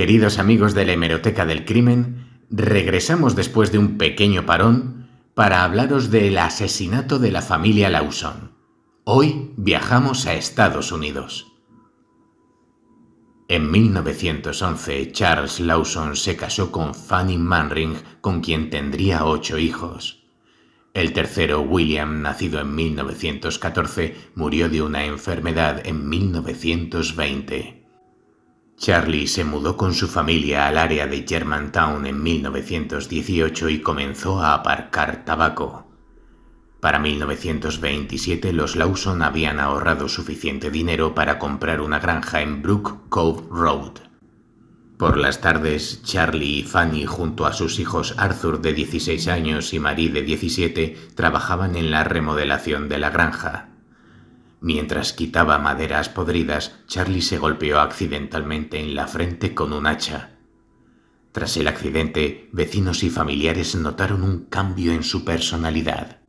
Queridos amigos de la Hemeroteca del Crimen, regresamos después de un pequeño parón para hablaros del asesinato de la familia Lawson. Hoy viajamos a Estados Unidos. En 1911, Charles Lawson se casó con Fanny Manring, con quien tendría ocho hijos. El tercero, William, nacido en 1914, murió de una enfermedad en 1920. Charlie se mudó con su familia al área de Germantown en 1918 y comenzó a aparcar tabaco. Para 1927 los Lawson habían ahorrado suficiente dinero para comprar una granja en Brook Cove Road. Por las tardes, Charlie y Fanny junto a sus hijos Arthur de 16 años y Marie de 17 trabajaban en la remodelación de la granja. Mientras quitaba maderas podridas, Charlie se golpeó accidentalmente en la frente con un hacha. Tras el accidente, vecinos y familiares notaron un cambio en su personalidad.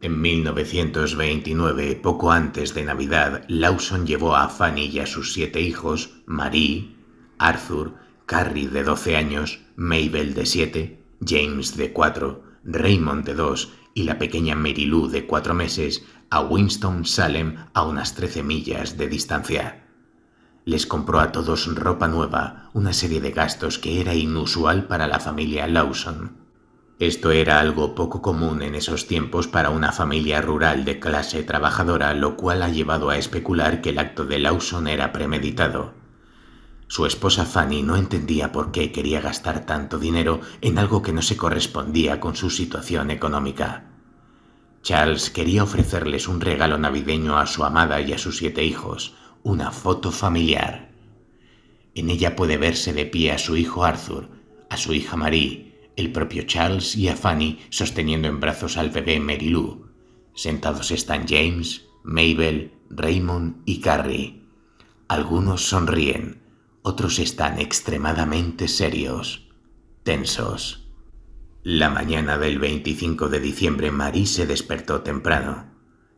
En 1929, poco antes de Navidad, Lawson llevó a Fanny y a sus siete hijos, Marie, Arthur, Carrie de 12 años, Mabel de 7, James de 4, Raymond de 2 y la pequeña Mary Lou de cuatro meses a Winston-Salem a unas trece millas de distancia. Les compró a todos ropa nueva, una serie de gastos que era inusual para la familia Lawson. Esto era algo poco común en esos tiempos para una familia rural de clase trabajadora, lo cual ha llevado a especular que el acto de Lawson era premeditado. Su esposa Fanny no entendía por qué quería gastar tanto dinero en algo que no se correspondía con su situación económica. Charles quería ofrecerles un regalo navideño a su amada y a sus siete hijos, una foto familiar. En ella puede verse de pie a su hijo Arthur, a su hija Marie, el propio Charles y a Fanny sosteniendo en brazos al bebé Mary Lou. Sentados están James, Mabel, Raymond y Carrie. Algunos sonríen, otros están extremadamente serios, tensos. La mañana del 25 de diciembre Marie se despertó temprano.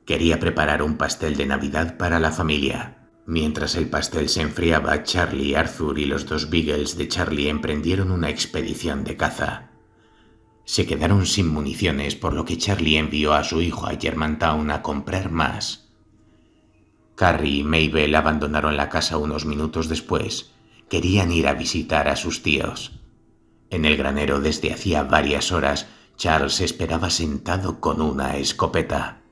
Quería preparar un pastel de Navidad para la familia. Mientras el pastel se enfriaba, Charlie, Arthur y los dos Beagles de Charlie emprendieron una expedición de caza. Se quedaron sin municiones, por lo que Charlie envió a su hijo a Germantown a comprar más. Carrie y Mabel abandonaron la casa unos minutos después querían ir a visitar a sus tíos. En el granero desde hacía varias horas, Charles esperaba sentado con una escopeta.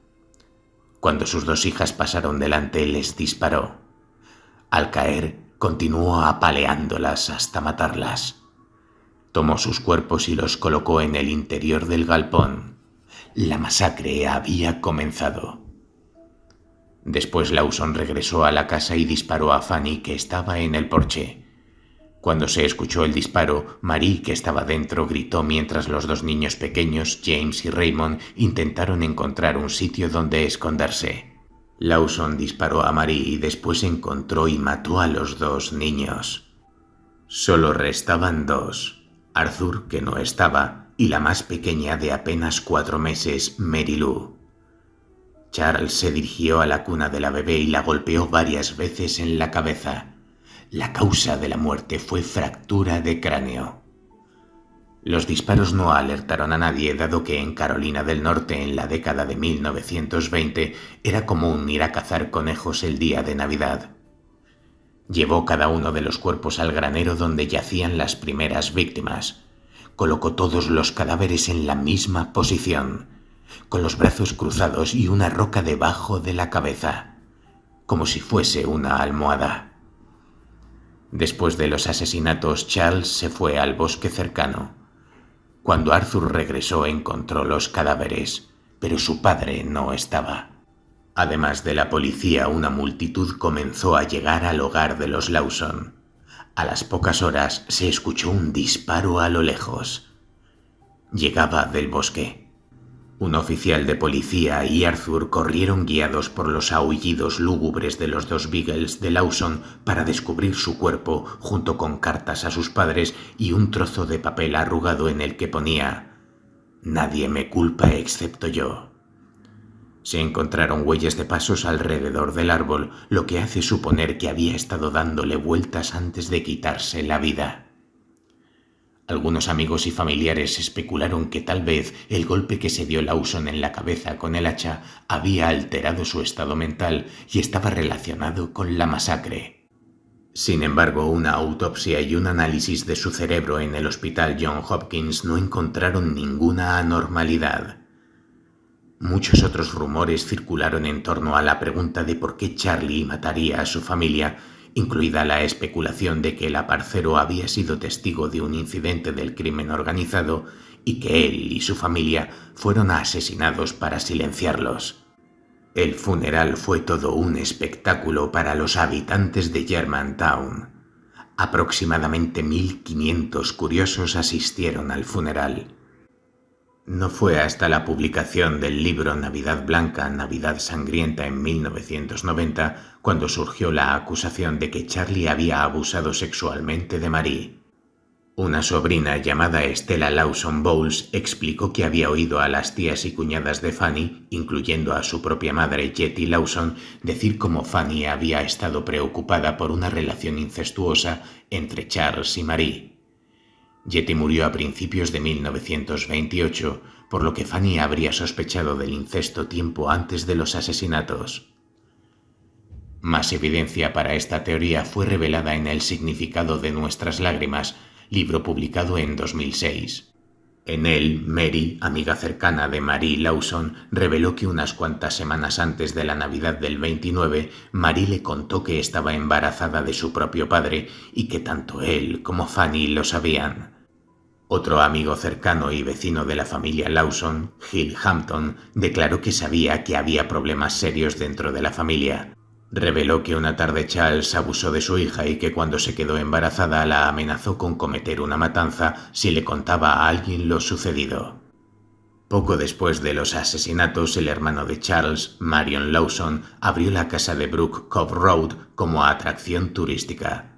Cuando sus dos hijas pasaron delante, les disparó. Al caer, continuó apaleándolas hasta matarlas. Tomó sus cuerpos y los colocó en el interior del galpón. La masacre había comenzado. Después Lawson regresó a la casa y disparó a Fanny que estaba en el porche. Cuando se escuchó el disparo, Marie, que estaba dentro, gritó mientras los dos niños pequeños, James y Raymond, intentaron encontrar un sitio donde esconderse. Lawson disparó a Marie y después encontró y mató a los dos niños. Solo restaban dos, Arthur, que no estaba, y la más pequeña de apenas cuatro meses, Mary Lou. Charles se dirigió a la cuna de la bebé y la golpeó varias veces en la cabeza. La causa de la muerte fue fractura de cráneo. Los disparos no alertaron a nadie, dado que en Carolina del Norte en la década de 1920 era común ir a cazar conejos el día de Navidad. Llevó cada uno de los cuerpos al granero donde yacían las primeras víctimas. Colocó todos los cadáveres en la misma posición, con los brazos cruzados y una roca debajo de la cabeza, como si fuese una almohada. Después de los asesinatos, Charles se fue al bosque cercano. Cuando Arthur regresó encontró los cadáveres, pero su padre no estaba. Además de la policía, una multitud comenzó a llegar al hogar de los Lawson. A las pocas horas se escuchó un disparo a lo lejos. Llegaba del bosque. Un oficial de policía y Arthur corrieron guiados por los aullidos lúgubres de los dos Beagles de Lawson para descubrir su cuerpo junto con cartas a sus padres y un trozo de papel arrugado en el que ponía Nadie me culpa excepto yo. Se encontraron huellas de pasos alrededor del árbol, lo que hace suponer que había estado dándole vueltas antes de quitarse la vida. Algunos amigos y familiares especularon que tal vez el golpe que se dio Lawson en la cabeza con el hacha había alterado su estado mental y estaba relacionado con la masacre. Sin embargo, una autopsia y un análisis de su cerebro en el hospital John Hopkins no encontraron ninguna anormalidad. Muchos otros rumores circularon en torno a la pregunta de por qué Charlie mataría a su familia incluida la especulación de que el aparcero había sido testigo de un incidente del crimen organizado y que él y su familia fueron asesinados para silenciarlos. El funeral fue todo un espectáculo para los habitantes de Germantown. Aproximadamente 1.500 curiosos asistieron al funeral. No fue hasta la publicación del libro Navidad Blanca, Navidad Sangrienta en 1990 cuando surgió la acusación de que Charlie había abusado sexualmente de Marie. Una sobrina llamada Estela Lawson Bowles explicó que había oído a las tías y cuñadas de Fanny, incluyendo a su propia madre Jetty Lawson, decir cómo Fanny había estado preocupada por una relación incestuosa entre Charles y Marie. Yeti murió a principios de 1928, por lo que Fanny habría sospechado del incesto tiempo antes de los asesinatos. Más evidencia para esta teoría fue revelada en El significado de nuestras lágrimas, libro publicado en 2006. En él, Mary, amiga cercana de Marie Lawson, reveló que unas cuantas semanas antes de la Navidad del 29, Marie le contó que estaba embarazada de su propio padre y que tanto él como Fanny lo sabían. Otro amigo cercano y vecino de la familia Lawson, Gil Hampton, declaró que sabía que había problemas serios dentro de la familia. Reveló que una tarde Charles abusó de su hija y que cuando se quedó embarazada la amenazó con cometer una matanza si le contaba a alguien lo sucedido. Poco después de los asesinatos, el hermano de Charles, Marion Lawson, abrió la casa de Brook Cove Road como atracción turística.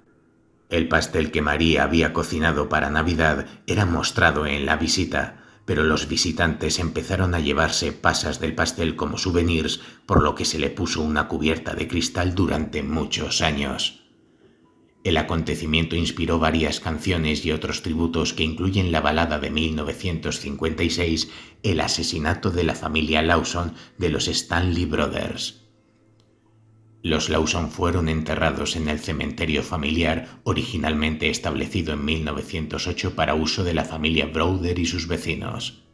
El pastel que María había cocinado para Navidad era mostrado en la visita, pero los visitantes empezaron a llevarse pasas del pastel como souvenirs, por lo que se le puso una cubierta de cristal durante muchos años. El acontecimiento inspiró varias canciones y otros tributos que incluyen la balada de 1956, El asesinato de la familia Lawson de los Stanley Brothers. Los Lawson fueron enterrados en el cementerio familiar originalmente establecido en 1908 para uso de la familia Browder y sus vecinos.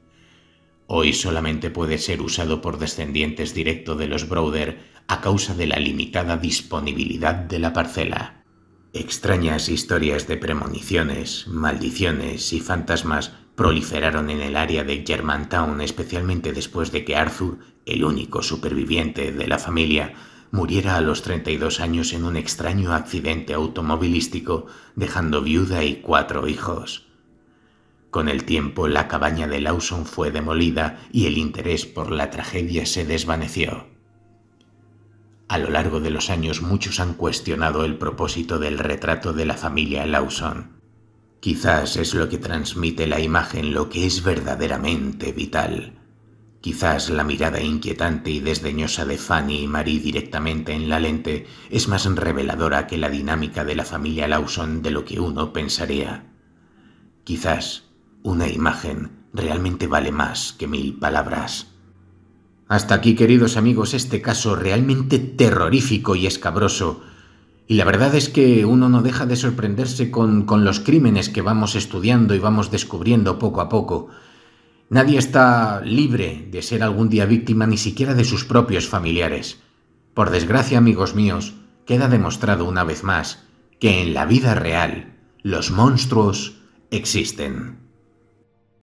Hoy solamente puede ser usado por descendientes directo de los Browder a causa de la limitada disponibilidad de la parcela. Extrañas historias de premoniciones, maldiciones y fantasmas proliferaron en el área de Germantown, especialmente después de que Arthur, el único superviviente de la familia, muriera a los 32 años en un extraño accidente automovilístico, dejando viuda y cuatro hijos. Con el tiempo, la cabaña de Lawson fue demolida y el interés por la tragedia se desvaneció. A lo largo de los años muchos han cuestionado el propósito del retrato de la familia Lawson. Quizás es lo que transmite la imagen lo que es verdaderamente vital. Quizás la mirada inquietante y desdeñosa de Fanny y Marie directamente en la lente es más reveladora que la dinámica de la familia Lawson de lo que uno pensaría. Quizás una imagen realmente vale más que mil palabras. Hasta aquí, queridos amigos, este caso realmente terrorífico y escabroso. Y la verdad es que uno no deja de sorprenderse con, con los crímenes que vamos estudiando y vamos descubriendo poco a poco. Nadie está libre de ser algún día víctima ni siquiera de sus propios familiares. Por desgracia, amigos míos, queda demostrado una vez más que en la vida real los monstruos existen.